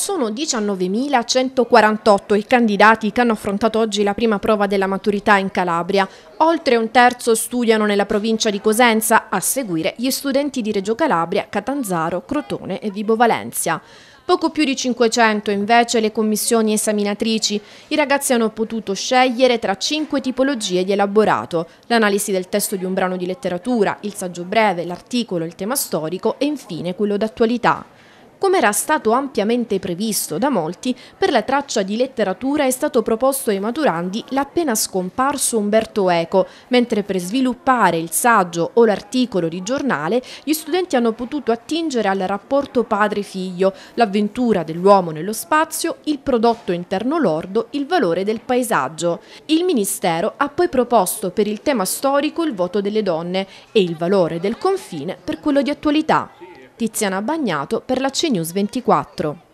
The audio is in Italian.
Sono 19.148 i candidati che hanno affrontato oggi la prima prova della maturità in Calabria. Oltre un terzo studiano nella provincia di Cosenza, a seguire gli studenti di Reggio Calabria, Catanzaro, Crotone e Vibo Valencia. Poco più di 500 invece le commissioni esaminatrici. I ragazzi hanno potuto scegliere tra cinque tipologie di elaborato. L'analisi del testo di un brano di letteratura, il saggio breve, l'articolo, il tema storico e infine quello d'attualità. Come era stato ampiamente previsto da molti, per la traccia di letteratura è stato proposto ai maturandi l'appena scomparso Umberto Eco, mentre per sviluppare il saggio o l'articolo di giornale gli studenti hanno potuto attingere al rapporto padre-figlio, l'avventura dell'uomo nello spazio, il prodotto interno lordo, il valore del paesaggio. Il Ministero ha poi proposto per il tema storico il voto delle donne e il valore del confine per quello di attualità. Tiziana Bagnato per la CNews 24.